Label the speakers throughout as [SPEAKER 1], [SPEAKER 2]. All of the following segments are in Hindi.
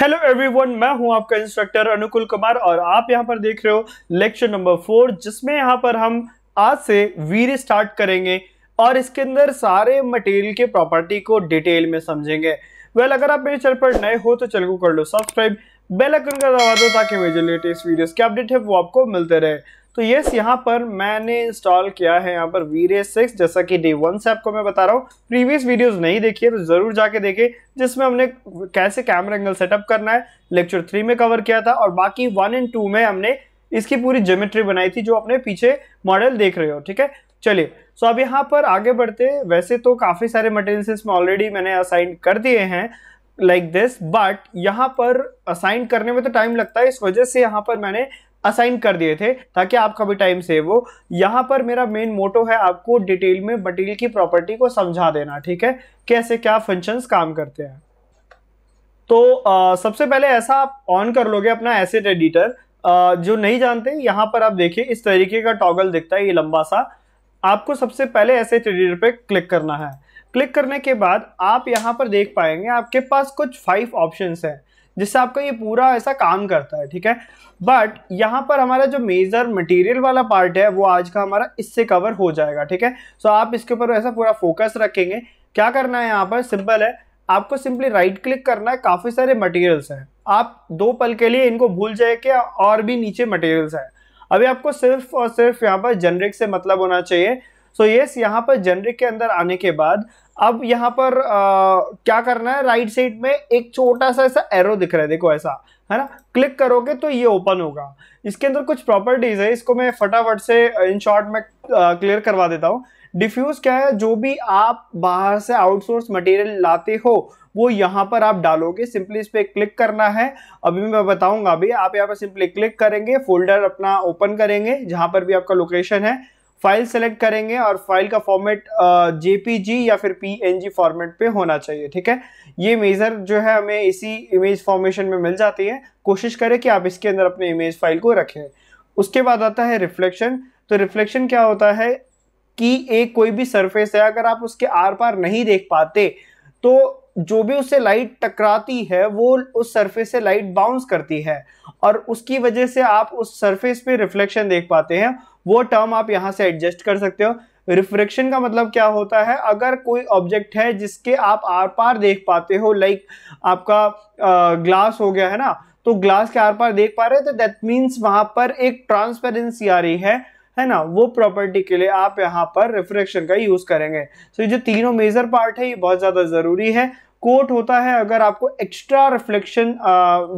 [SPEAKER 1] हेलो एवरीवन मैं हूं आपका इंस्ट्रक्टर अनुकुल कुमार और आप यहां पर देख रहे हो लेक्चर नंबर फोर जिसमें यहां पर हम आज से वीर स्टार्ट करेंगे और इसके अंदर सारे मटेरियल के प्रॉपर्टी को डिटेल में समझेंगे वेल well, अगर आप मेरे चैनल पर नए हो तो चैनल को कर लो सब्सक्राइब बेल आइकन का दबा दो ताकि मेरे लेटेस्ट वीडियोस के अपडेट है वो आपको मिलते रहे तो यस यहाँ पर मैंने इंस्टॉल किया है यहाँ पर वीरे सिक्स जैसा कि डे वन से आपको मैं बता रहा हूँ प्रीवियस वीडियोस नहीं देखिए तो ज़रूर जाके देखिए जिसमें हमने कैसे कैमरा एंगल सेटअप करना है लेक्चर थ्री में कवर किया था और बाकी वन एंड टू में हमने इसकी पूरी जोमेट्री बनाई थी जो अपने पीछे मॉडल देख रहे हो ठीक है चलिए सो अब यहाँ पर आगे बढ़ते वैसे तो काफ़ी सारे मटेरियल्स इसमें ऑलरेडी मैंने असाइन कर दिए हैं लाइक दिस बट यहाँ पर असाइन करने में तो टाइम लगता है इस वजह से यहाँ पर मैंने असाइन कर दिए थे ताकि आपका भी टाइम सेव हो यहाँ पर मेरा मेन मोटो है आपको डिटेल में बटील की प्रॉपर्टी को समझा देना ठीक है कैसे क्या फंक्शंस काम करते हैं तो आ, सबसे पहले ऐसा आप ऑन कर लोगे अपना एसिड एडिटर जो नहीं जानते यहाँ पर आप देखिए इस तरीके का टॉगल दिखता है ये लंबा सा आपको सबसे पहले ऐसे एडिटर पर क्लिक करना है क्लिक करने के बाद आप यहाँ पर देख पाएंगे आपके पास कुछ फाइव ऑप्शन हैं जिससे आपका ये पूरा ऐसा काम करता है ठीक है बट यहाँ पर हमारा जो मेजर मटेरियल वाला पार्ट है वो आज का हमारा इससे कवर हो जाएगा ठीक है सो आप इसके ऊपर ऐसा पूरा फोकस रखेंगे क्या करना है यहाँ पर सिंपल है आपको सिंपली राइट क्लिक करना है काफ़ी सारे मटेरियल्स हैं आप दो पल के लिए इनको भूल जाए और भी नीचे मटेरियल्स हैं अभी आपको सिर्फ और सिर्फ यहाँ पर जेनरिक से मतलब होना चाहिए सो so, यस yes, यहाँ पर जेनरिक के अंदर आने के बाद अब यहाँ पर आ, क्या करना है राइट साइड में एक छोटा सा ऐसा एरो दिख रहा है देखो ऐसा है ना क्लिक करोगे तो ये ओपन होगा इसके अंदर कुछ प्रॉपर्टीज है इसको मैं फटाफट से इन शॉर्ट में क्लियर करवा देता हूँ डिफ्यूज क्या है जो भी आप बाहर से आउटसोर्स मटेरियल लाते हो वो यहाँ पर आप डालोगे सिंपली इस पर क्लिक करना है अभी मैं बताऊंगा अभी आप यहाँ पर सिंपली क्लिक करेंगे फोल्डर अपना ओपन करेंगे जहां पर भी आपका लोकेशन है फाइल सेलेक्ट करेंगे और फाइल का फॉर्मेट जेपीजी या फिर पीएनजी फॉर्मेट पे होना चाहिए ठीक है ये मेज़र जो है हमें इसी इमेज फॉर्मेशन में मिल जाती है कोशिश करें कि आप इसके अंदर अपने इमेज फाइल को रखें उसके बाद आता है रिफ्लेक्शन तो रिफ्लेक्शन क्या होता है कि एक कोई भी सरफेस है अगर आप उसके आर पार नहीं देख पाते तो जो भी उससे लाइट टकराती है वो उस सरफेस से लाइट बाउंस करती है और उसकी वजह से आप उस सरफेस पे रिफ्लेक्शन देख पाते हैं वो टर्म आप यहाँ से एडजस्ट कर सकते हो रिफ्रेक्शन का मतलब क्या होता है अगर कोई ऑब्जेक्ट है जिसके आप आर पार देख पाते हो लाइक आपका ग्लास हो गया है ना तो ग्लास के आर पार देख पा रहे हो तो दैट मीन्स वहां पर एक ट्रांसपेरेंसी आ रही है है ना वो प्रॉपर्टी के लिए आप यहाँ पर रिफ्रेक्शन का यूज करेंगे तो so, ये जो तीनों मेजर पार्ट है ये बहुत ज्यादा जरूरी है कोट होता है अगर आपको एक्स्ट्रा रिफ्लेक्शन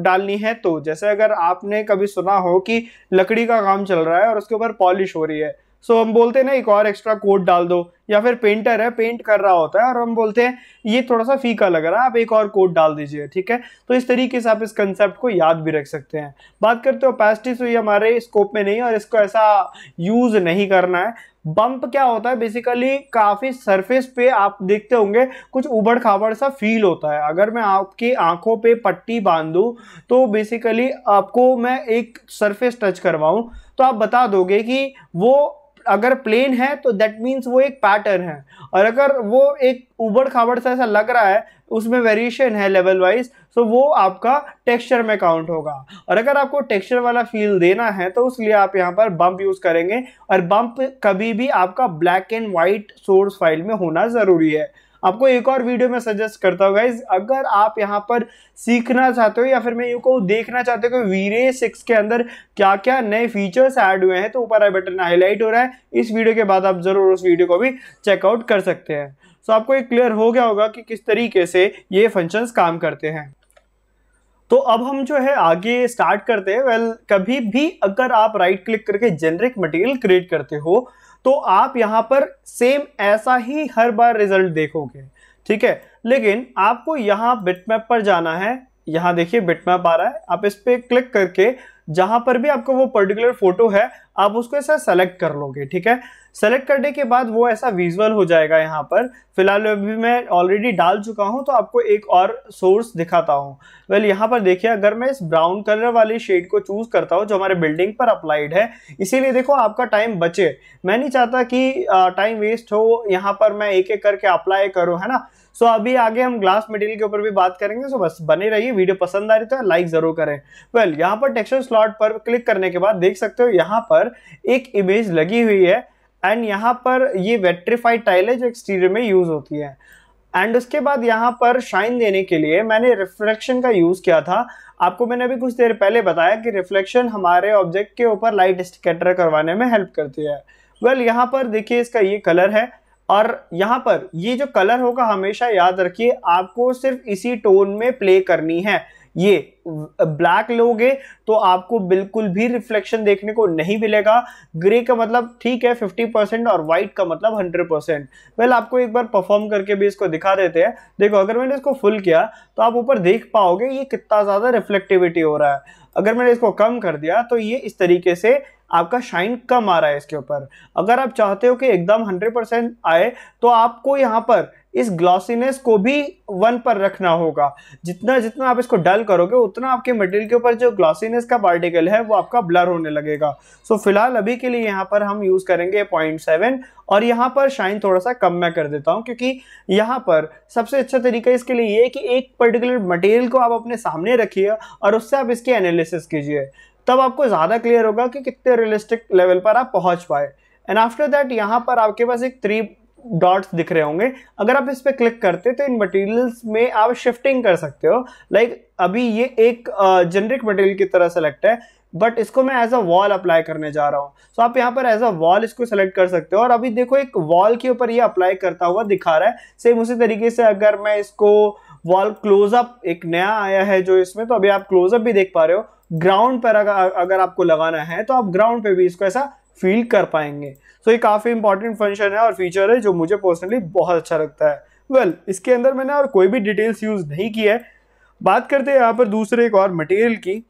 [SPEAKER 1] डालनी है तो जैसे अगर आपने कभी सुना हो कि लकड़ी का काम चल रहा है और उसके ऊपर पॉलिश हो रही है सो so, हम बोलते हैं ना एक और एक्स्ट्रा कोट डाल दो या फिर पेंटर है पेंट कर रहा होता है और हम बोलते हैं ये थोड़ा सा फीका लग रहा है आप एक और कोट डाल दीजिए ठीक है तो इस तरीके से आप इस कंसेप्ट को याद भी रख सकते हैं बात करते हो पैस्टिस तो ये हमारे स्कोप में नहीं और इसको ऐसा यूज़ नहीं करना है बंप क्या होता है बेसिकली काफी सरफेस पे आप देखते होंगे कुछ उबड़ खाबड़ सा फील होता है अगर मैं आपकी आंखों पे पट्टी बांध तो बेसिकली आपको मैं एक सरफेस टच करवाऊं तो आप बता दोगे कि वो अगर प्लेन है तो दैट मीन्स वो एक पैटर्न है और अगर वो एक उबड़ खाबड़ सा ऐसा लग रहा है तो उसमें वेरिएशन है लेवल वाइज तो वो आपका टेक्सचर में काउंट होगा और अगर आपको टेक्सचर वाला फील देना है तो उसलिए आप यहाँ पर बम्प यूज़ करेंगे और बम्प कभी भी आपका black and white source file में होना ज़रूरी है आपको एक और वीडियो में सजेस्ट करता हूँ अगर आप यहाँ पर सीखना चाहते हो या फिर मैं यू को देखना चाहते हो कि वीरे सिक्स के अंदर क्या क्या नए फीचर्स ऐड हुए हैं तो ऊपर आई बटन हाईलाइट हो रहा है इस वीडियो के बाद आप जरूर उस वीडियो को भी चेकआउट कर सकते हैं सो आपको ये क्लियर हो गया होगा कि किस तरीके से ये फंक्शंस काम करते हैं तो अब हम जो है आगे स्टार्ट करते हैं वेल कभी भी अगर आप राइट क्लिक करके जेनरिक मटेरियल क्रिएट करते हो तो आप यहां पर सेम ऐसा ही हर बार रिजल्ट देखोगे ठीक है लेकिन आपको यहां बिटमैप पर जाना है यहां देखिए बिटमैप आ रहा है आप इस पर क्लिक करके जहां पर भी आपका वो पर्टिकुलर फोटो है आप उसको ऐसा सेलेक्ट कर लोगे ठीक है सेलेक्ट करने के बाद वो ऐसा विजुअल हो जाएगा यहाँ पर फिलहाल अभी मैं ऑलरेडी डाल चुका हूँ तो आपको एक और सोर्स दिखाता हूँ वेल यहाँ पर देखिए अगर मैं इस ब्राउन कलर वाले शेड को चूज करता हूँ जो हमारे बिल्डिंग पर अप्लाइड है इसीलिए देखो आपका टाइम बचे मैं नहीं चाहता कि टाइम वेस्ट हो यहाँ पर मैं एक एक करके अप्लाई करूँ है ना सो so, अभी आगे हम ग्लास मटेरियल के ऊपर भी बात करेंगे सो so, बस बने रहिए वीडियो पसंद आ रही तो लाइक जरूर करें वेल well, यहाँ पर टेक्सचर स्लॉट पर क्लिक करने के बाद देख सकते हो यहाँ पर एक इमेज लगी हुई है एंड यहाँ पर ये वेट्रीफाइड टाइल है जो एक्सटीरियर में यूज़ होती है एंड उसके बाद यहाँ पर शाइन देने के लिए मैंने रिफ्लेक्शन का यूज़ किया था आपको मैंने अभी कुछ देर पहले बताया कि रिफ्लेक्शन हमारे ऑब्जेक्ट के ऊपर लाइट स्केटर करवाने में हेल्प करती है वेल well, यहाँ पर देखिए इसका ये कलर है और यहाँ पर ये जो कलर होगा हमेशा याद रखिए आपको सिर्फ इसी टोन में प्ले करनी है ये ब्लैक लोगे तो आपको बिल्कुल भी रिफ्लेक्शन देखने को नहीं मिलेगा ग्रे का मतलब ठीक है 50 परसेंट और व्हाइट का मतलब 100 परसेंट वेल आपको एक बार परफॉर्म करके भी इसको दिखा देते हैं देखो अगर मैंने इसको फुल किया तो आप ऊपर देख पाओगे ये कितना ज़्यादा रिफ्लेक्टिविटी हो रहा है अगर मैंने इसको कम कर दिया तो ये इस तरीके से आपका शाइन कम आ रहा है इसके ऊपर अगर आप चाहते हो कि एकदम 100% आए तो आपको यहाँ पर इस ग्लॉसीनेस को भी वन पर रखना होगा जितना जितना आप इसको डल करोगे उतना आपके मटेरियल के ऊपर जो ग्लॉसीनेस का पार्टिकल है वो आपका ब्लर होने लगेगा सो so, फिलहाल अभी के लिए यहाँ पर हम यूज़ करेंगे पॉइंट सेवन और यहाँ पर शाइन थोड़ा सा कम मैं कर देता हूँ क्योंकि यहाँ पर सबसे अच्छा तरीका इसके लिए ये कि एक पर्टिकुलर मटेरियल को आप अपने सामने रखिए और उससे आप इसकी एनालिसिस कीजिए तब आपको ज़्यादा क्लियर होगा कि कितने रियलिस्टिक लेवल पर आप पहुँच पाए एंड आफ्टर दैट यहाँ पर आपके पास एक थ्री डॉट्स दिख रहे होंगे अगर आप इस पर क्लिक करते तो इन मटेरियल्स में आप शिफ्टिंग कर सकते हो लाइक like, अभी ये एक जेनरिक मटेरियल की तरह सेलेक्ट है बट इसको मैं एज अ वॉल अप्लाई करने जा रहा हूँ सो so, आप यहाँ पर एज अ वॉल इसको सेलेक्ट कर सकते हो और अभी देखो एक वॉल के ऊपर ये अप्लाई करता हुआ दिखा रहा है सेम उसी तरीके से अगर मैं इसको वॉल क्लोजअप एक नया आया है जो इसमें तो अभी आप क्लोजअप भी देख पा रहे हो ग्राउंड पर अगर आपको लगाना है तो आप ग्राउंड पे भी इसको ऐसा फील कर पाएंगे सो so, ये काफ़ी इंपॉर्टेंट फंक्शन है और फीचर है जो मुझे पर्सनली बहुत अच्छा लगता है वेल well, इसके अंदर मैंने और कोई भी डिटेल्स यूज़ नहीं की है बात करते हैं यहाँ पर दूसरे एक और मटेरियल की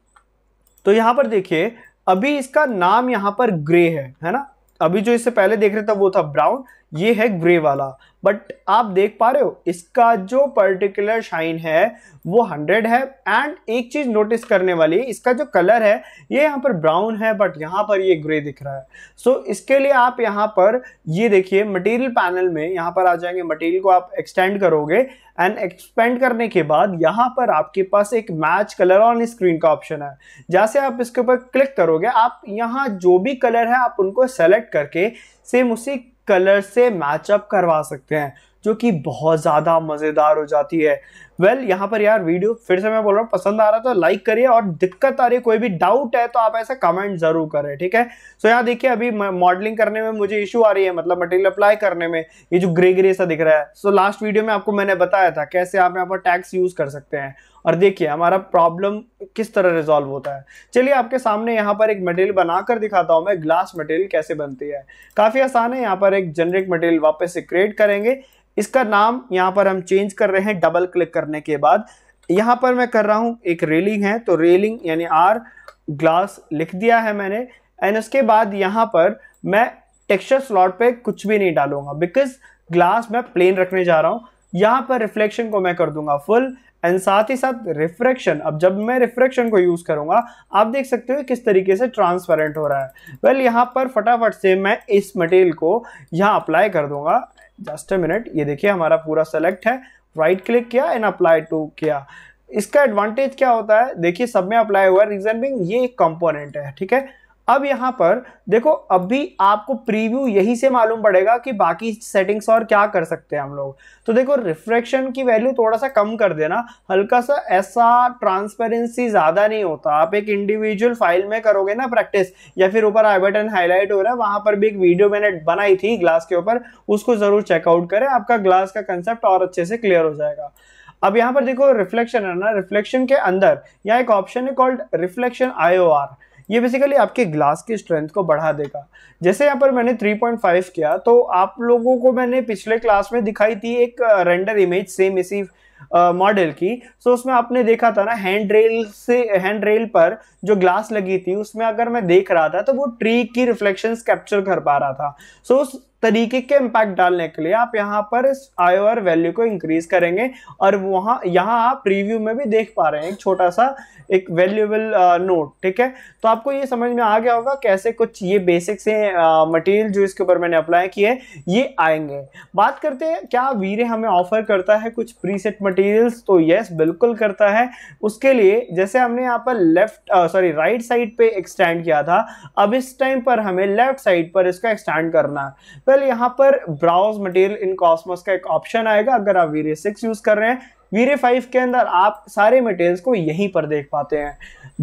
[SPEAKER 1] तो यहाँ पर देखिए अभी इसका नाम यहाँ पर ग्रे है है ना अभी जो इससे पहले देख रहे थे वो था ब्राउन ये है ग्रे वाला बट आप देख पा रहे हो इसका जो पर्टिकुलर शाइन है वो हंड्रेड है एंड एक चीज़ नोटिस करने वाली इसका जो कलर है ये यहाँ पर ब्राउन है बट यहाँ पर ये ग्रे दिख रहा है सो so, इसके लिए आप यहाँ पर ये देखिए मटेरियल पैनल में यहाँ पर आ जाएंगे मटेरियल को आप एक्सटेंड करोगे एंड एक्सपेंड करने के बाद यहाँ पर आपके पास एक मैच कलर ऑन स्क्रीन का ऑप्शन है जैसे आप इसके ऊपर क्लिक करोगे आप यहाँ जो भी कलर है आप उनको सेलेक्ट करके सेम उसी कलर से मैचअप करवा सकते हैं जो कि बहुत ज़्यादा मज़ेदार हो जाती है वेल well, यहाँ पर यार वीडियो फिर से मैं बोल रहा हूँ पसंद आ रहा तो लाइक करिए और दिक्कत आ रही है कोई भी डाउट है तो आप ऐसा कमेंट ज़रूर करें ठीक है सो so, यहाँ देखिए अभी मॉडलिंग करने में मुझे इशू आ रही है मतलब मटेरियल अप्लाई करने में ये जो ग्रे ग्रे सा दिख रहा है सो so, लास्ट वीडियो में आपको मैंने बताया था कैसे आप यहाँ पर टैक्स यूज़ कर सकते हैं और देखिए हमारा प्रॉब्लम किस तरह रिजॉल्व होता है चलिए आपके सामने यहाँ पर एक मटेरियल बनाकर दिखाता हूँ मैं ग्लास मटेरियल कैसे बनती है काफ़ी आसान है यहाँ पर एक जेनरिक मटेरियल वापस से क्रिएट करेंगे इसका नाम यहाँ पर हम चेंज कर रहे हैं डबल क्लिक करने के बाद यहाँ पर मैं कर रहा हूँ एक रेलिंग है तो रेलिंग यानी आर ग्लास लिख दिया है मैंने एंड उसके बाद यहाँ पर मैं टेक्सचर स्लॉट पे कुछ भी नहीं डालूंगा बिकॉज ग्लास मैं प्लेन रखने जा रहा हूँ यहाँ पर रिफ्लेक्शन को मैं कर दूंगा फुल एंड साथ ही साथ रिफ्रेक्शन अब जब मैं रिफ्रेक्शन को यूज़ करूंगा आप देख सकते हो किस तरीके से ट्रांसपेरेंट हो रहा है वेल well, यहाँ पर फटाफट से मैं इस मटेरियल को यहाँ अप्लाई कर दूंगा जस्ट ए मिनट ये देखिए हमारा पूरा सेलेक्ट है राइट क्लिक किया एंड अप्लाई टू किया इसका एडवांटेज क्या होता है देखिए सब में अप्लाई हुआ है रीजन बिंग ये एक कंपोनेंट है ठीक है अब यहाँ पर देखो अभी आपको प्रीव्यू यही से मालूम पड़ेगा कि बाकी सेटिंग्स और क्या कर सकते हैं हम लोग तो देखो रिफ्लेक्शन की वैल्यू थोड़ा सा कम कर देना हल्का सा ऐसा ट्रांसपेरेंसी ज़्यादा नहीं होता आप एक इंडिविजुअल फाइल में करोगे ना प्रैक्टिस या फिर ऊपर आई बटन हाईलाइट हो रहा है वहां पर भी एक वीडियो मैंने बनाई थी ग्लास के ऊपर उसको ज़रूर चेकआउट करें आपका ग्लास का कंसेप्ट और अच्छे से क्लियर हो जाएगा अब यहाँ पर देखो रिफ्लेक्शन है ना रिफ्लेक्शन के अंदर यहाँ एक ऑप्शन है कॉल्ड रिफ्लेक्शन आर ये बेसिकली आपके ग्लास की स्ट्रेंथ को बढ़ा देगा जैसे यहाँ पर मैंने 3.5 किया तो आप लोगों को मैंने पिछले क्लास में दिखाई थी एक रेंडर इमेज सेम इसी मॉडल की सो उसमें आपने देखा था ना हैंड रेल से हैंड रेल पर जो ग्लास लगी थी उसमें अगर मैं देख रहा था तो वो ट्री की रिफ्लेक्शंस कैप्चर कर पा रहा था सो उस तरीके के इम्पैक्ट डालने के लिए आप यहाँ पर इस आईओआर वैल्यू को इंक्रीज करेंगे और वहाँ यहाँ आप रिव्यू में भी देख पा रहे हैं एक छोटा सा एक वैल्यूएबल नोट ठीक है तो आपको ये समझ में आ गया होगा कैसे कुछ ये बेसिक से मटेरियल जो इसके ऊपर मैंने अप्लाई किए ये आएंगे बात करते हैं क्या वीरे हमें ऑफर करता है कुछ प्रीसेट मटेरियल्स तो यस बिल्कुल करता है उसके लिए जैसे हमने यहाँ पर लेफ्ट सॉरी राइट साइड पर एक्सटेंड किया था अब इस टाइम पर हमें लेफ्ट साइड पर इसका एक्सटेंड करना है वेल यहाँ पर ब्राउज मटेरियल इन कॉस्मोस का एक ऑप्शन आएगा अगर आप वीरे सिक्स यूज कर रहे हैं वीरे फाइव के अंदर आप सारे मटेरियल्स को यहीं पर देख पाते हैं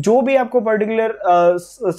[SPEAKER 1] जो भी आपको पर्टिकुलर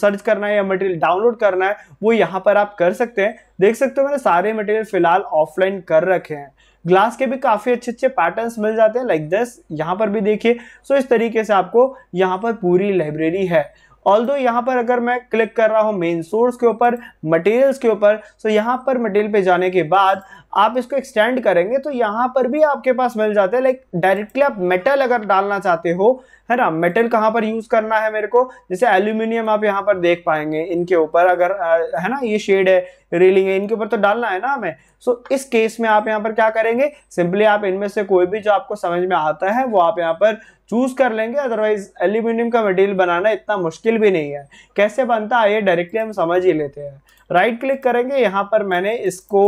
[SPEAKER 1] सर्च करना है या मटेरियल डाउनलोड करना है वो यहाँ पर आप कर सकते हैं देख सकते हो मैंने सारे मटेरियल फिलहाल ऑफलाइन कर रखे हैं ग्लास के भी काफ़ी अच्छे अच्छे पैटर्न्स मिल जाते हैं लाइक दिस यहाँ पर भी देखिए सो इस तरीके से आपको यहाँ पर पूरी लाइब्रेरी है ऑल दो यहाँ पर अगर मैं क्लिक कर रहा हूँ मेन सोर्स के ऊपर मटेरियल्स के ऊपर सो तो यहाँ पर मटेरियल पे जाने के बाद आप इसको एक्सटेंड करेंगे तो यहाँ पर भी आपके पास मिल जाते हैं लाइक डायरेक्टली आप मेटल अगर डालना चाहते हो है ना मेटल कहाँ पर यूज़ करना है मेरे को जैसे एल्यूमिनियम आप यहाँ पर देख पाएंगे इनके ऊपर अगर आ, है ना ये शेड है रेलिंग है इनके ऊपर तो डालना है ना हमें सो इस केस में आप यहाँ पर क्या करेंगे सिंपली आप इनमें से कोई भी जो आपको समझ में आता है वो आप यहाँ पर चूज कर लेंगे अदरवाइज एल्यूमिनियम का मटेरियल बनाना इतना मुश्किल भी नहीं है कैसे बनता है ये डायरेक्टली हम समझ ही लेते हैं राइट right क्लिक करेंगे यहाँ पर मैंने इसको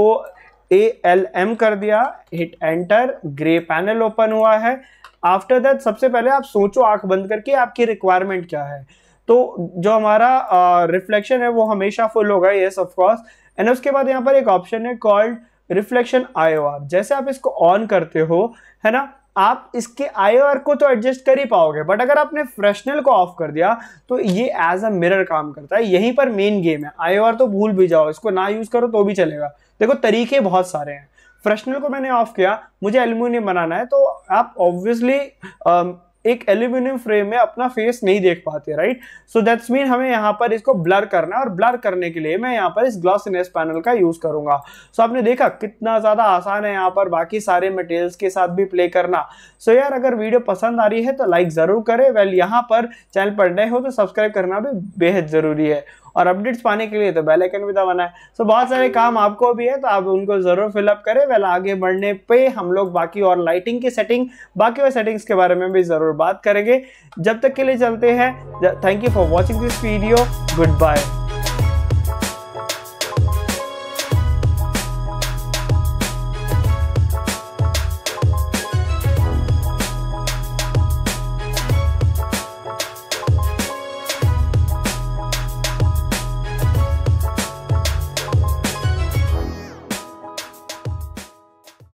[SPEAKER 1] ए एल एम कर दिया hit enter grey panel open हुआ है आफ्टर दैट सबसे पहले आप सोचो आंख बंद करके आपकी रिक्वायरमेंट क्या है तो जो हमारा रिफ्लेक्शन uh, है वो हमेशा फुल होगा येस ऑफकोर्स एंड उसके बाद यहाँ पर एक ऑप्शन है कॉल्ड रिफ्लेक्शन आई जैसे आप इसको ऑन करते हो है ना आप इसके आई को तो एडजस्ट कर ही पाओगे बट अगर आपने फ्रेशनल को ऑफ कर दिया तो ये एज अ मिरर काम करता है यहीं पर मेन गेम है आई तो भूल भी जाओ इसको ना यूज़ करो तो भी चलेगा देखो तरीके बहुत सारे हैं फ्रेशनल को मैंने ऑफ किया मुझे एल्यूमिनियम बनाना है तो आप ऑब्वियसली um, एक एल्यूमिनियम फ्रेम में अपना फेस नहीं देख पाते राइट सो दैट्स मीन हमें यहाँ पर इसको ब्लर करना है और ब्लर करने के लिए मैं यहाँ पर इस ग्लॉस इनेस पैनल का यूज करूंगा सो so, आपने देखा कितना ज्यादा आसान है यहाँ पर बाकी सारे मटेरियल्स के साथ भी प्ले करना सो so, यार अगर वीडियो पसंद आ रही है तो लाइक जरूर करें वेल well, यहाँ पर चैनल पर नए हो तो सब्सक्राइब करना भी बेहद जरूरी है और अपडेट्स पाने के लिए तो बेल आइकन भी दबाना है सो बहुत सारे काम आपको भी है तो आप उनको ज़रूर फिलअप करें वेल आगे बढ़ने पे हम लोग बाकी और लाइटिंग की सेटिंग बाकी और सेटिंग्स के बारे में भी ज़रूर बात करेंगे जब तक के लिए चलते हैं thank you for watching this video good bye